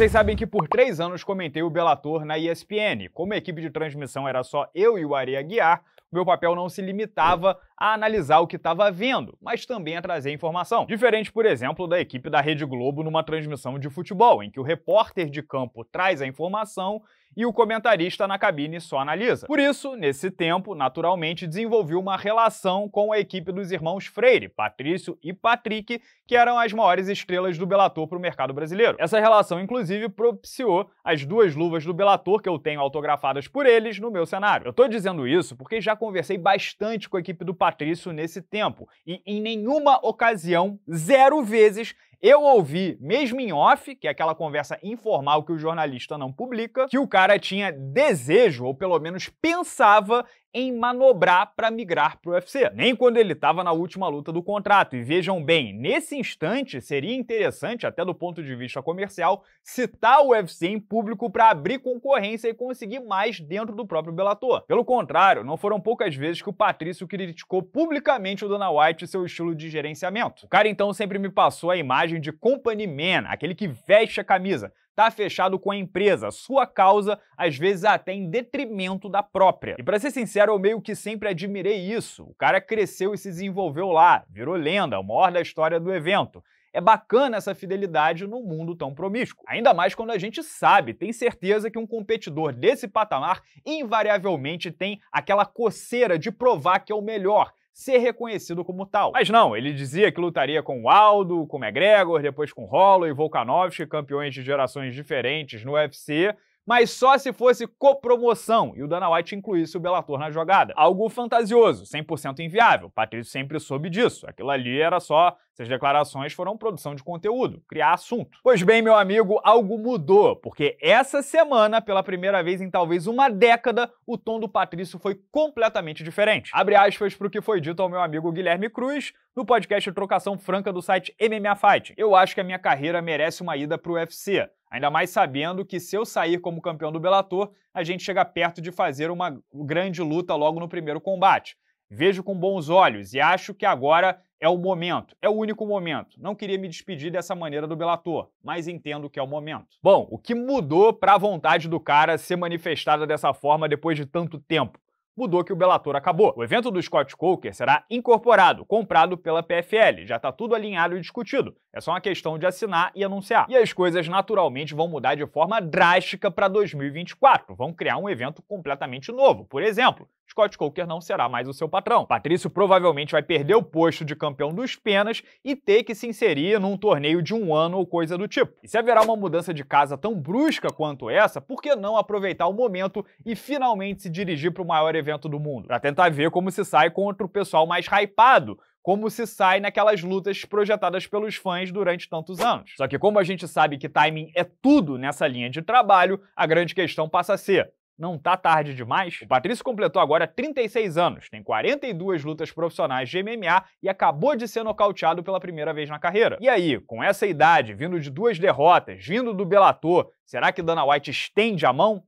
Vocês sabem que por três anos comentei o Bellator na ESPN. Como a equipe de transmissão era só eu e o Ari Aguiar, meu papel não se limitava a analisar o que estava vendo, mas também a trazer informação. Diferente, por exemplo, da equipe da Rede Globo numa transmissão de futebol, em que o repórter de campo traz a informação e o comentarista na cabine só analisa. Por isso, nesse tempo, naturalmente, desenvolvi uma relação com a equipe dos irmãos Freire, Patrício e Patrick, que eram as maiores estrelas do Belator para o mercado brasileiro. Essa relação, inclusive, propiciou as duas luvas do Belator que eu tenho autografadas por eles no meu cenário. Eu estou dizendo isso porque já conversei bastante com a equipe do Patrício nesse tempo e em nenhuma ocasião, zero vezes, eu ouvi, mesmo em off, que é aquela conversa informal que o jornalista não publica, que o cara tinha desejo, ou pelo menos pensava, em manobrar para migrar para o UFC, nem quando ele estava na última luta do contrato. E vejam bem, nesse instante seria interessante, até do ponto de vista comercial, citar o UFC em público para abrir concorrência e conseguir mais dentro do próprio Bellator. Pelo contrário, não foram poucas vezes que o Patrício criticou publicamente o Dana White e seu estilo de gerenciamento. O cara então sempre me passou a imagem de company man, aquele que veste a camisa, está fechado com a empresa, sua causa, às vezes até em detrimento da própria. E para ser sincero, eu meio que sempre admirei isso. O cara cresceu e se desenvolveu lá, virou lenda, o maior da história do evento. É bacana essa fidelidade num mundo tão promíscuo. Ainda mais quando a gente sabe, tem certeza que um competidor desse patamar invariavelmente tem aquela coceira de provar que é o melhor, ser reconhecido como tal. Mas não, ele dizia que lutaria com o Aldo, com o McGregor, depois com Holloway, Volkanovski, campeões de gerações diferentes no UFC, mas só se fosse copromoção e o Dana White incluísse o Bellator na jogada. Algo fantasioso, 100% inviável. Patrício sempre soube disso. Aquilo ali era só essas declarações foram produção de conteúdo, criar assunto. Pois bem, meu amigo, algo mudou, porque essa semana, pela primeira vez em talvez uma década, o tom do Patrício foi completamente diferente. Abre aspas para o que foi dito ao meu amigo Guilherme Cruz no podcast Trocação Franca do site MMA Fight. Eu acho que a minha carreira merece uma ida para o UFC. Ainda mais sabendo que se eu sair como campeão do Bellator, a gente chega perto de fazer uma grande luta logo no primeiro combate. Vejo com bons olhos e acho que agora é o momento, é o único momento. Não queria me despedir dessa maneira do Belator, mas entendo que é o momento. Bom, o que mudou para a vontade do cara ser manifestada dessa forma depois de tanto tempo? mudou que o Bellator acabou. O evento do Scott Coker será incorporado, comprado pela PFL. Já tá tudo alinhado e discutido. É só uma questão de assinar e anunciar. E as coisas naturalmente vão mudar de forma drástica para 2024. Vão criar um evento completamente novo. Por exemplo, Scott Coker não será mais o seu patrão. Patrício provavelmente vai perder o posto de campeão dos penas e ter que se inserir num torneio de um ano ou coisa do tipo. E se haverá uma mudança de casa tão brusca quanto essa, por que não aproveitar o momento e finalmente se dirigir para o maior evento evento do mundo, para tentar ver como se sai contra o pessoal mais hypado, como se sai naquelas lutas projetadas pelos fãs durante tantos anos. Só que como a gente sabe que timing é tudo nessa linha de trabalho, a grande questão passa a ser: não tá tarde demais? O Patrício completou agora 36 anos, tem 42 lutas profissionais de MMA e acabou de ser nocauteado pela primeira vez na carreira. E aí, com essa idade, vindo de duas derrotas, vindo do Bellator, será que Dana White estende a mão?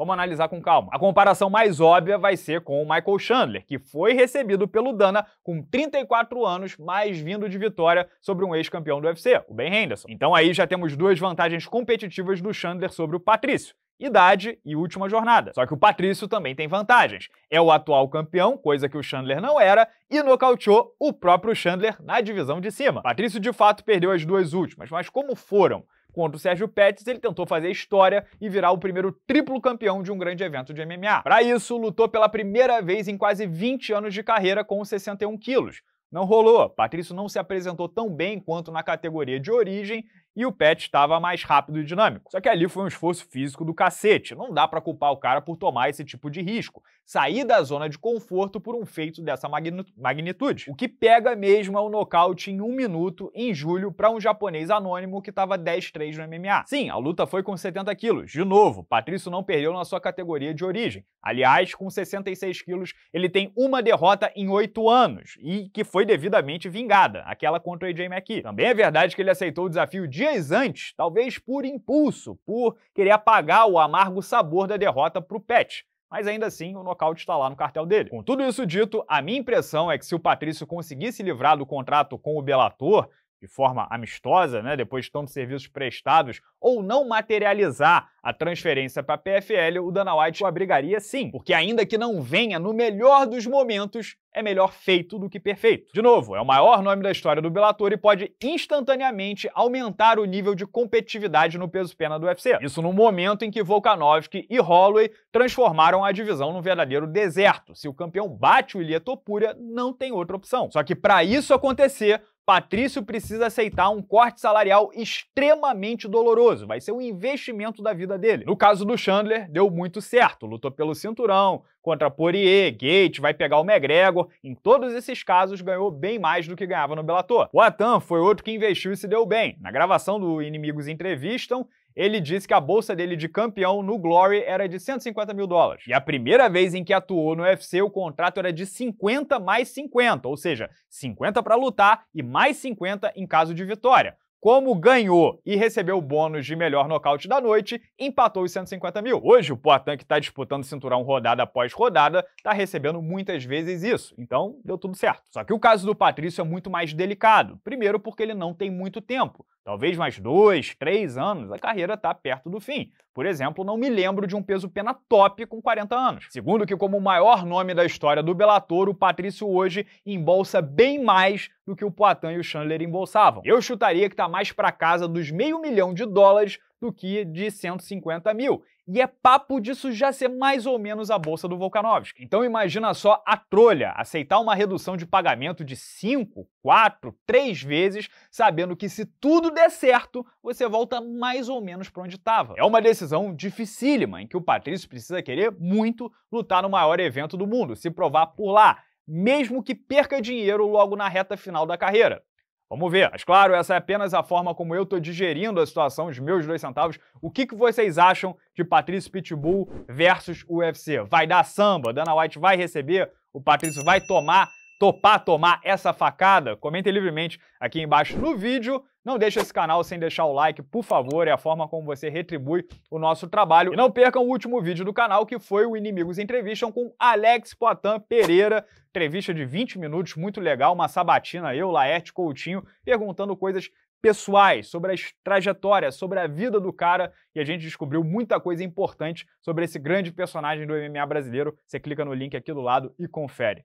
Vamos analisar com calma. A comparação mais óbvia vai ser com o Michael Chandler, que foi recebido pelo Dana com 34 anos, mais vindo de vitória sobre um ex-campeão do UFC, o Ben Henderson. Então aí já temos duas vantagens competitivas do Chandler sobre o Patrício idade e última jornada. Só que o Patrício também tem vantagens. É o atual campeão, coisa que o Chandler não era, e nocauteou o próprio Chandler na divisão de cima. Patrício de fato perdeu as duas últimas, mas como foram? Contra o Sérgio Pettis, ele tentou fazer história e virar o primeiro triplo campeão de um grande evento de MMA. Para isso, lutou pela primeira vez em quase 20 anos de carreira com 61 quilos. Não rolou, Patrício não se apresentou tão bem quanto na categoria de origem e o Pet estava mais rápido e dinâmico. Só que ali foi um esforço físico do cacete. Não dá para culpar o cara por tomar esse tipo de risco, sair da zona de conforto por um feito dessa magnitude. O que pega mesmo é o nocaute em um minuto em julho para um japonês anônimo que estava 10-3 no MMA. Sim, a luta foi com 70 quilos. De novo, Patrício não perdeu na sua categoria de origem. Aliás, com 66 quilos, ele tem uma derrota em oito anos e que foi devidamente vingada, aquela contra o AJ McKee. Também é verdade que ele aceitou o desafio de dias antes, talvez por impulso, por querer apagar o amargo sabor da derrota para o Pet. Mas ainda assim, o nocaute está lá no cartel dele. Com tudo isso dito, a minha impressão é que se o Patrício conseguisse livrar do contrato com o Belator de forma amistosa, né, depois de tantos serviços prestados, ou não materializar a transferência para a PFL, o Dana White o abrigaria sim, porque ainda que não venha no melhor dos momentos, é melhor feito do que perfeito. De novo, é o maior nome da história do Bellator e pode instantaneamente aumentar o nível de competitividade no peso-pena do UFC. Isso no momento em que Volkanovski e Holloway transformaram a divisão num verdadeiro deserto. Se o campeão bate o Ilia Topuria, não tem outra opção. Só que para isso acontecer, Patrício precisa aceitar um corte salarial extremamente doloroso, vai ser um investimento da vida dele. No caso do Chandler, deu muito certo, lutou pelo cinturão, contra Poirier, Gate, vai pegar o McGregor, em todos esses casos ganhou bem mais do que ganhava no Bellator. O Atan foi outro que investiu e se deu bem. Na gravação do Inimigos Entrevistam, ele disse que a bolsa dele de campeão no Glory era de 150 mil dólares. E a primeira vez em que atuou no UFC, o contrato era de 50 mais 50, ou seja, 50 para lutar e mais 50 em caso de vitória. Como ganhou e recebeu o bônus de melhor nocaute da noite, empatou os 150 mil. Hoje, o Poitin, que está disputando cinturão rodada após rodada, está recebendo muitas vezes isso. Então, deu tudo certo. Só que o caso do Patrício é muito mais delicado. Primeiro, porque ele não tem muito tempo. Talvez mais dois, três anos, a carreira está perto do fim. Por exemplo, não me lembro de um peso-pena top com 40 anos. Segundo que, como o maior nome da história do Bellator, o Patrício hoje embolsa bem mais do que o Poitin e o Chandler embolsavam. Eu chutaria que está mais para casa dos meio milhão de dólares do que de 150 mil. E é papo disso já ser mais ou menos a bolsa do Volkanovski. Então imagina só a trolha aceitar uma redução de pagamento de 5, 4, 3 vezes, sabendo que se tudo der certo, você volta mais ou menos para onde estava. É uma decisão dificílima, em que o Patrício precisa querer muito lutar no maior evento do mundo, se provar por lá mesmo que perca dinheiro logo na reta final da carreira. Vamos ver, mas claro, essa é apenas a forma como eu estou digerindo a situação, os meus dois centavos. O que, que vocês acham de Patrício Pitbull versus UFC? Vai dar samba? Dana White vai receber? O Patrício vai tomar? topar tomar essa facada? Comentem livremente aqui embaixo no vídeo. Não deixe esse canal sem deixar o like, por favor, é a forma como você retribui o nosso trabalho. E não percam o último vídeo do canal, que foi o Inimigos Entrevistam com Alex Poitin Pereira. Entrevista de 20 minutos, muito legal, uma sabatina, eu, Laerte Coutinho, perguntando coisas pessoais, sobre as trajetórias, sobre a vida do cara e a gente descobriu muita coisa importante sobre esse grande personagem do MMA brasileiro. Você clica no link aqui do lado e confere.